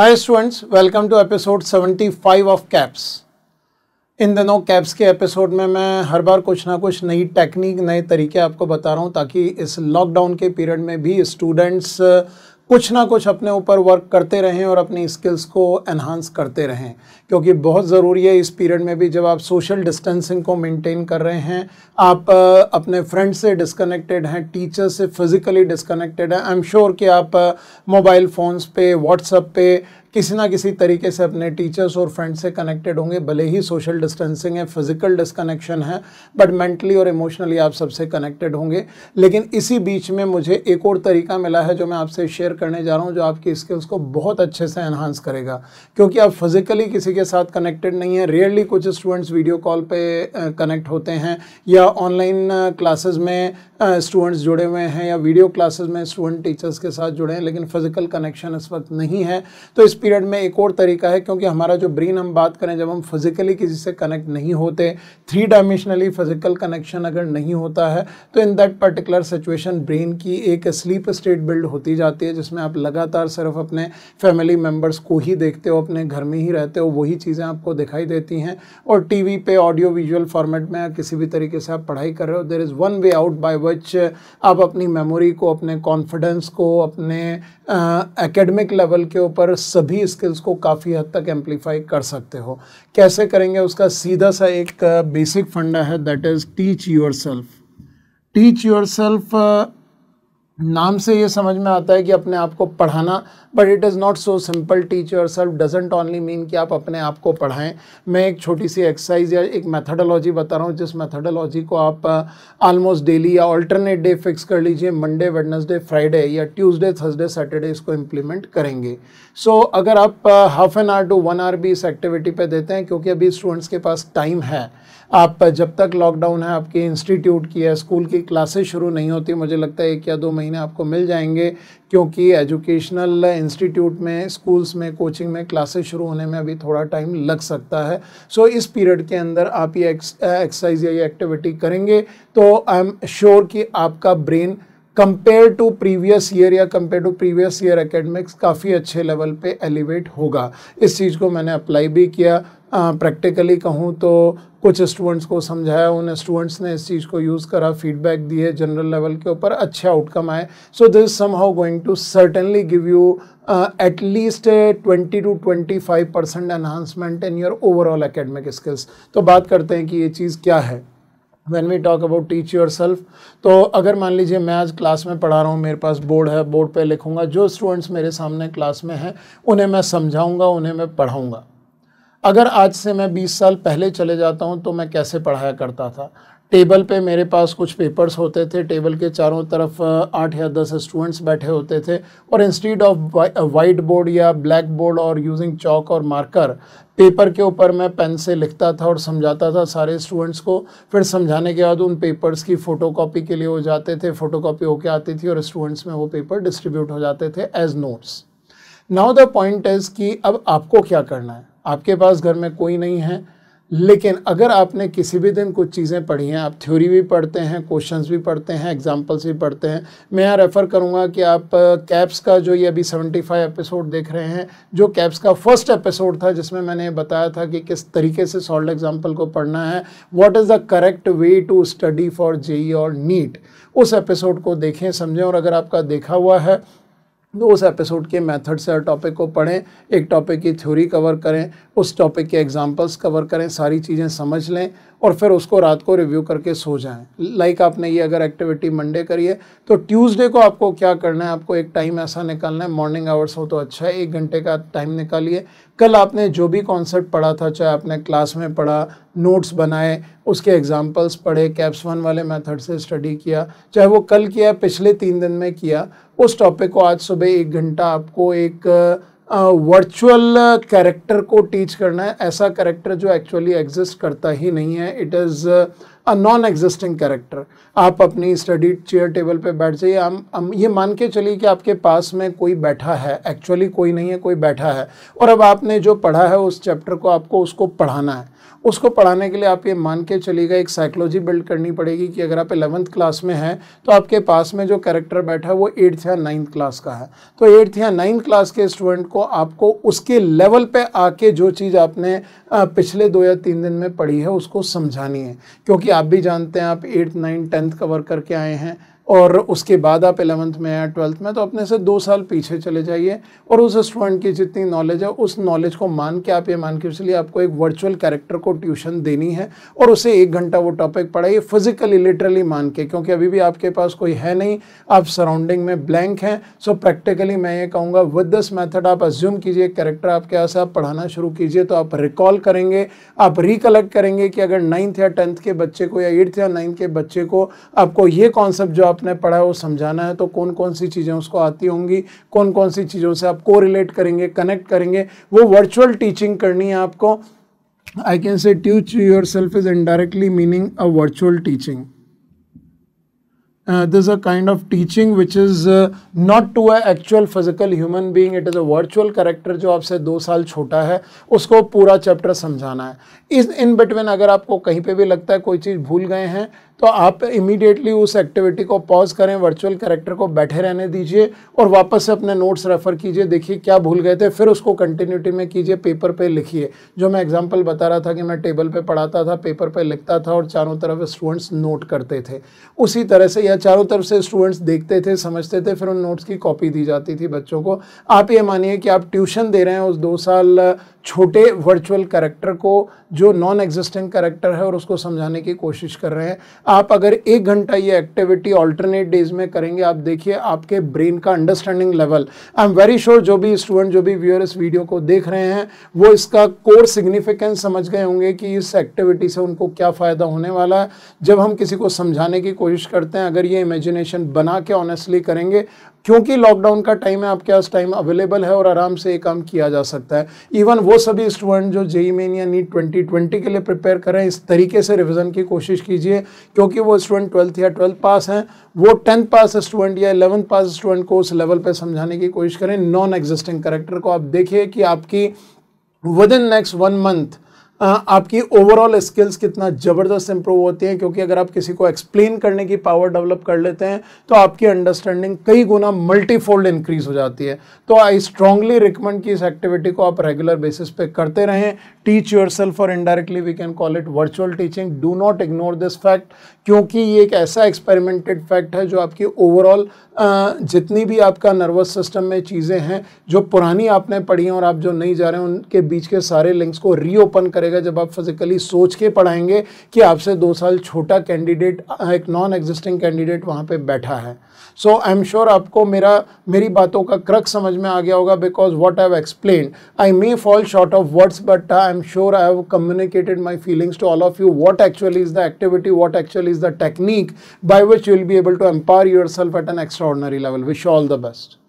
Hi students welcome to episode 75 of CAPS इन दिनों CAPS के एपिसोड में मैं हर बार कुछ ना कुछ नई टेक्निक नए तरीके आपको बता रहा हूँ ताकि इस लॉकडाउन के पीरियड में भी स्टूडेंट्स कुछ ना कुछ अपने ऊपर वर्क करते रहें और अपनी स्किल्स को एनहांस करते रहें क्योंकि बहुत ज़रूरी है इस पीरियड में भी जब आप सोशल डिस्टेंसिंग को मेंटेन कर रहे हैं आप अपने फ्रेंड से डिस्कनेक्टेड हैं टीचर से फिज़िकली डिस्कनेक्टेड हैं आई एम श्योर कि आप मोबाइल फ़ोन्स पे व्हाट्सअप पे किसी ना किसी तरीके से अपने टीचर्स और फ्रेंड्स से कनेक्टेड होंगे भले ही सोशल डिस्टेंसिंग है फिजिकल डिस्कनेक्शन है बट मेंटली और इमोशनली आप सबसे कनेक्टेड होंगे लेकिन इसी बीच में मुझे एक और तरीका मिला है जो मैं आपसे शेयर करने जा रहा हूँ जो आपकी स्किल्स को बहुत अच्छे से एनहांस करेगा क्योंकि आप फिजिकली किसी के साथ कनेक्टेड नहीं है रेयरली कुछ स्टूडेंट्स वीडियो कॉल पर कनेक्ट होते हैं या ऑनलाइन क्लासेज में स्टूडेंट्स जुड़े हुए हैं या वीडियो क्लासेज में स्टूडेंट टीचर्स के साथ जुड़े हैं लेकिन फिजिकल कनेक्शन इस वक्त नहीं है तो इस पीरियड में एक और तरीका है क्योंकि हमारा जो ब्रेन हम बात करें जब हम फिजिकली किसी से कनेक्ट नहीं होते थ्री डायमेंशनली फिजिकल कनेक्शन अगर नहीं होता है तो in that particular situation brain की एक स्लीप स्टेट बिल्ड होती जाती है जिसमें आप लगातार सिर्फ अपने फैमिली मेम्बर्स को ही देखते हो अपने घर में ही रहते हो वही चीज़ें आपको दिखाई देती हैं और T V audio visual format में किसी भी तरीके से आप पढ़ाई कर रहे हो there is one way out by which आप अपनी मेमोरी को अपने कॉन्फिडेंस को अपने एकेडमिक लेवल के ऊपर सभी भी स्किल्स को काफ़ी हद तक एम्पलीफाई कर सकते हो कैसे करेंगे उसका सीधा सा एक बेसिक uh, फंडा है that is teach yourself teach yourself नाम से ये समझ में आता है कि अपने आप को पढ़ाना but it is not so simple teacher yourself doesn't only mean कि आप अपने आप को पढ़ाएं मैं एक छोटी सी एक्सरसाइज या एक मैथडोलॉजी बता रहा हूँ जिस मैथडोलॉजी को आप ऑलमोस्ट uh, डेली या ऑल्टरनेट डे फिक्स कर लीजिए मंडे वेडनसडे फ्राइडे या ट्यूसडे थर्सडे सैटरडे इसको इम्प्लीमेंट करेंगे सो so, अगर आप half an hour to one hour भी इस एक्टिविटी पर देते हैं क्योंकि अभी स्टूडेंट्स के पास टाइम है आप जब तक लॉकडाउन है आपके इंस्टीट्यूट की है स्कूल की क्लासेस शुरू नहीं होती मुझे लगता है एक या दो महीने आपको मिल जाएंगे क्योंकि एजुकेशनल इंस्टीट्यूट में स्कूल्स में कोचिंग में क्लासेस शुरू होने में अभी थोड़ा टाइम लग सकता है सो so, इस पीरियड के अंदर आप ये एक्सरसाइज या ये एक्टिविटी करेंगे तो आई एम श्योर कि आपका brain compare to previous year या compare to previous year academics काफ़ी अच्छे लेवल पे एलिवेट होगा इस चीज़ को मैंने अप्लाई भी किया प्रैक्टिकली कहूँ तो कुछ स्टूडेंट्स को समझाया उन स्टूडेंट्स ने इस चीज़ को यूज़ करा फीडबैक दिए जनरल लेवल के ऊपर अच्छे आउटकम आए so this somehow going to certainly give you at least twenty two twenty five percent enhancement in your overall academic skills तो बात करते हैं कि ये चीज़ क्या है when we talk about teach yourself तो अगर मान लीजिए मैं आज क्लास में पढ़ा रहा हूँ मेरे पास बोर्ड है बोर्ड पर लिखूँगा जो स्टूडेंट्स मेरे सामने क्लास में हैं उन्हें मैं समझाऊँगा उन्हें मैं पढ़ाऊँगा अगर आज से मैं 20 साल पहले चले जाता हूँ तो मैं कैसे पढ़ाया करता था टेबल पे मेरे पास कुछ पेपर्स होते थे टेबल के चारों तरफ आठ या दस स्टूडेंट्स बैठे होते थे और इंस्टीड ऑफ वाइट बोर्ड या ब्लैक बोर्ड और यूजिंग चॉक और मार्कर पेपर के ऊपर मैं पेन से लिखता था और समझाता था सारे स्टूडेंट्स को फिर समझाने के बाद उन पेपर्स की फ़ोटोकॉपी के लिए हो जाते थे फ़ोटोकॉपी होके आती थी और स्टूडेंट्स में वो पेपर डिस्ट्रीब्यूट हो जाते थे as notes now the point is कि अब आपको क्या करना है आपके पास घर में कोई नहीं है लेकिन अगर आपने किसी भी दिन कुछ चीज़ें पढ़ी हैं आप थ्योरी भी पढ़ते हैं क्वेश्चंस भी पढ़ते हैं एग्जांपल्स भी पढ़ते हैं मैं यहाँ रेफ़र करूँगा कि आप कैप्स का जो ये अभी सेवेंटी फाइव एपिसोड देख रहे हैं जो कैप्स का फर्स्ट एपिसोड था जिसमें मैंने बताया था कि किस तरीके से सॉल्ड एग्जाम्पल को पढ़ना है what is the correct way to study for JEE और नीट उस एपिसोड को देखें समझें और अगर आपका देखा हुआ है उस एपिसोड के मेथड से हर टॉपिक को पढ़ें एक टॉपिक की थ्योरी कवर करें उस टॉपिक के एग्जांपल्स कवर करें सारी चीज़ें समझ लें और फिर उसको रात को रिव्यू करके सो जाएं लाइक like आपने ये अगर एक्टिविटी मंडे करी है तो ट्यूसडे को आपको क्या करना है आपको एक टाइम ऐसा निकालना है मॉर्निंग आवर्स हो तो अच्छा है एक घंटे का टाइम निकालिए कल आपने जो भी कॉन्सेप्ट पढ़ा था चाहे आपने क्लास में पढ़ा नोट्स बनाए उसके एग्जाम्पल्स पढ़े कैप्स वन वाले मैथड से स्टडी किया चाहे वो कल किया पिछले तीन दिन में किया उस टॉपिक को आज सुबह एक घंटा आपको एक वर्चुअल कैरेक्टर को टीच करना है ऐसा कैरेक्टर जो एक्चुअली एग्जिस्ट करता ही नहीं है it is a non existing character आप अपनी स्टडी चेयर टेबल पे बैठ जाइए हम हम ये मान के चलिए कि आपके पास में कोई बैठा है एक्चुअली कोई नहीं है कोई बैठा है और अब आपने जो पढ़ा है उस चैप्टर को आपको उसको पढ़ाना है उसको पढ़ाने के लिए आप ये मान के चलिएगा एक साइकोलॉजी बिल्ड करनी पड़ेगी कि अगर आप एलेवंथ क्लास में हैं तो आपके पास में जो कैरेक्टर बैठा है वो एट्थ या नाइन्थ क्लास का है तो एट्थ या नाइन्थ क्लास के स्टूडेंट को आपको उसके लेवल पे आके जो चीज़ आपने पिछले दो या तीन दिन में पढ़ी है उसको समझानी है क्योंकि आप भी जानते हैं आप एट्थ नाइन्थ टेंथ कवर करके आए हैं और उसके बाद आप एलेवंथ में या ट्वेल्थ में तो अपने से दो साल पीछे चले जाइए और उस स्टूडेंट की जितनी नॉलेज है उस नॉलेज को मान के आप ये मान के लिए आपको एक वर्चुअल कैरेक्टर को ट्यूशन देनी है और उसे एक घंटा वो टॉपिक पढ़ाइए फिजिकली लिटरली मान के क्योंकि अभी भी आपके पास कोई है नहीं आप सराउंडिंग में ब्लैंक हैं सो प्रैक्टिकली मैं ये कहूँगा विद दिस मैथड आप अज्यूम कीजिए करेक्टर आपके पास आप पढ़ाना शुरू कीजिए तो आप रिकॉल करेंगे आप रिकलेक्ट करेंगे कि अगर नाइन्थ या टेंथ के बच्चे को या एट्थ या नाइन्थ के बच्चे को आपको ये कॉन्सेप्ट जो आपने पढ़ा है वो समझाना है तो कौन कौन सी चीज़ें उसको आती होंगी कौन कौन सी चीज़ों से आप को करेंगे कनेक्ट करेंगे वो वर्चुअल टीचिंग करनी है आपको I can say teach yourself is indirectly meaning a virtual teaching Uh, this is a kind of teaching which is uh, not to an actual physical human being it is a virtual character जो आपसे दो साल छोटा है उसको पूरा chapter समझाना है इस इन बिटवीन अगर आपको कहीं पर भी लगता है कोई चीज़ भूल गए हैं तो आप इमीडिएटली उस एक्टिविटी को पॉज करें वर्चुअल करेक्टर को बैठे रहने दीजिए और वापस से अपने नोट्स रेफ़र कीजिए देखिए क्या भूल गए थे फिर उसको कंटिन्यूटी में कीजिए पेपर पे लिखिए जो मैं एग्जांपल बता रहा था कि मैं टेबल पे पढ़ाता था पेपर पे लिखता था और चारों तरफ स्टूडेंट्स नोट करते थे उसी तरह से या चारों तरफ से स्टूडेंट्स देखते थे समझते थे फिर उन नोट्स की कॉपी दी जाती थी बच्चों को आप ये मानिए कि आप ट्यूशन दे रहे हैं उस दो साल छोटे वर्चुअल करेक्टर को जो नॉन एग्जिस्टिंग करेक्टर है और उसको समझाने की कोशिश कर रहे हैं आप अगर एक घंटा ये एक्टिविटी ऑल्टरनेट डेज में करेंगे आप देखिए आपके ब्रेन का understanding level I am very sure जो भी स्टूडेंट जो भी व्यूअर इस वीडियो को देख रहे हैं वो इसका कोर सिग्निफिकेंस समझ गए होंगे कि इस एक्टिविटी से उनको क्या फ़ायदा होने वाला है जब हम किसी को समझाने की कोशिश करते हैं अगर ये इमेजिनेशन बना के ऑनेस्टली करेंगे क्योंकि लॉकडाउन का टाइम है आपके पास टाइम अवेलेबल है और आराम से ये काम किया जा सकता है इवन वो सभी स्टूडेंट जो जेई मेन या नीट ट्वेंटी ट्वेंटी के लिए प्रिपेयर करें इस तरीके से रिविज़न की कोशिश कीजिए क्योंकि वो स्टूडेंट ट्वेल्थ या ट्वेल्थ पास हैं वो टेंथ पास स्टूडेंट या इलेवंथ पास स्टूडेंट को उस लेवल पर समझाने की कोशिश करें नॉन एग्जिस्टिंग करेक्टर को आप देखिए कि आपकी within next one month आपकी ओवरऑल स्किल्स कितना ज़बरदस्त इंप्रूव होती हैं क्योंकि अगर आप किसी को एक्सप्लेन करने की पावर डेवलप कर लेते हैं तो आपकी अंडरस्टैंडिंग कई गुना मल्टीफोल्ड इंक्रीज हो जाती है तो आई स्ट्रांगली रिकमेंड कि इस एक्टिविटी को आप रेगुलर बेसिस पे करते रहें टीच सेल्फ और indirectly we can call it virtual teaching do not ignore this fact क्योंकि ये एक ऐसा एक्सपेरिमेंटेड फैक्ट है जो आपकी ओवरऑल जितनी भी आपका नर्वस सिस्टम में चीज़ें हैं जो पुरानी आपने पढ़ी हैं और आप जो नहीं जा रहे हैं उनके बीच के सारे लिंक्स को रीओपन करेगा जब आप फिजिकली सोच के पढ़ाएंगे कि आपसे दो साल छोटा कैंडिडेट एक नॉन एग्जिस्टिंग कैंडिडेट वहाँ पर बैठा है सो आई एम श्योर आपको मेरा मेरी बातों का क्रक समझ में आ गया होगा because what I explain I may fall short of words but I I'm sure I have communicated my feelings to all of you. What actually is the activity? What actually is the technique by which you will be able to empower yourself at an extraordinary level? Wish you all the best.